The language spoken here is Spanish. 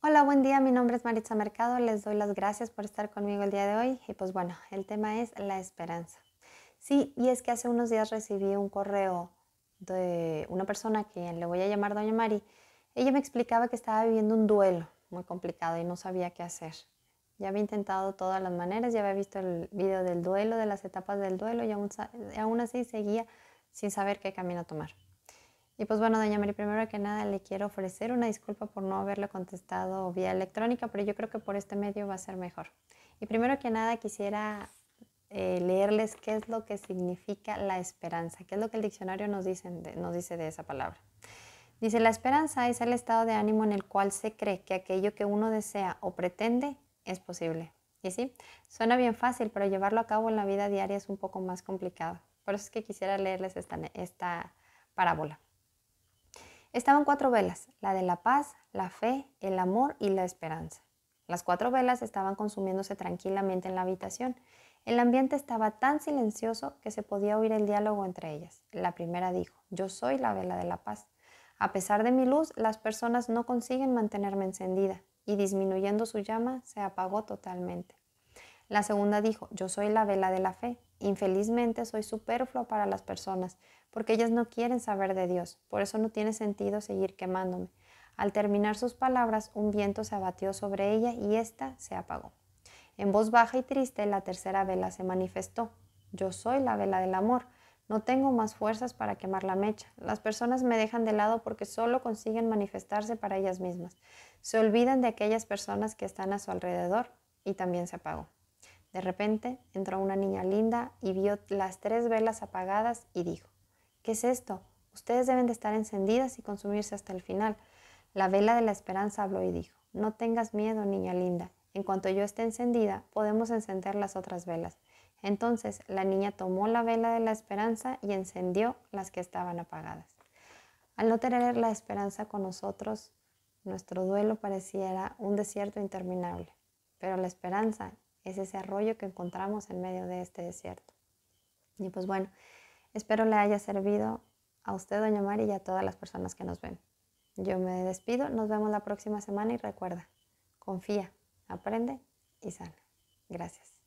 Hola, buen día. Mi nombre es Maritza Mercado. Les doy las gracias por estar conmigo el día de hoy. Y pues bueno, el tema es la esperanza. Sí, y es que hace unos días recibí un correo de una persona que le voy a llamar Doña Mari. Ella me explicaba que estaba viviendo un duelo muy complicado y no sabía qué hacer. Ya había intentado todas las maneras, ya había visto el video del duelo, de las etapas del duelo y aún, así seguía sin saber qué camino tomar. Y pues bueno, doña Mary, primero que nada le quiero ofrecer una disculpa por no haberle contestado vía electrónica, pero yo creo que por este medio va a ser mejor. Y primero que nada quisiera eh, leerles qué es lo que significa la esperanza, qué es lo que el diccionario nos, dice de esa palabra. Dice, la esperanza es el estado de ánimo en el cual se cree que aquello que uno desea o pretende es posible. Y sí, suena bien fácil, pero llevarlo a cabo en la vida diaria es un poco más complicado. Por eso es que quisiera leerles esta parábola. Estaban cuatro velas, la de la paz, la fe, el amor y la esperanza. Las cuatro velas estaban consumiéndose tranquilamente en la habitación. El ambiente estaba tan silencioso que se podía oír el diálogo entre ellas. La primera dijo, yo soy la vela de la paz. A pesar de mi luz, las personas no consiguen mantenerme encendida y disminuyendo su llama se apagó totalmente. La segunda dijo, yo soy la vela de la fe. Infelizmente soy superflua para las personas, porque ellas no quieren saber de Dios. Por eso no tiene sentido seguir quemándome. Al terminar sus palabras, un viento se abatió sobre ella y ésta se apagó. En voz baja y triste, la tercera vela se manifestó. Yo soy la vela del amor. No tengo más fuerzas para quemar la mecha. Las personas me dejan de lado porque solo consiguen manifestarse para ellas mismas. Se olvidan de aquellas personas que están a su alrededor y también se apagó. De repente entró una niña linda y vio las tres velas apagadas y dijo, ¿qué es esto? Ustedes deben de estar encendidas y consumirse hasta el final. La vela de la esperanza habló y dijo, no tengas miedo, niña linda. En cuanto yo esté encendida, podemos encender las otras velas. Entonces la niña tomó la vela de la esperanza y encendió las que estaban apagadas. Al no tener la esperanza con nosotros, nuestro duelo pareciera un desierto interminable, pero la esperanza es ese arroyo que encontramos en medio de este desierto. Y pues bueno, espero le haya servido a usted, doña Mari, y a todas las personas que nos ven. Yo me despido, nos vemos la próxima semana y recuerda, confía, aprende y sal. Gracias.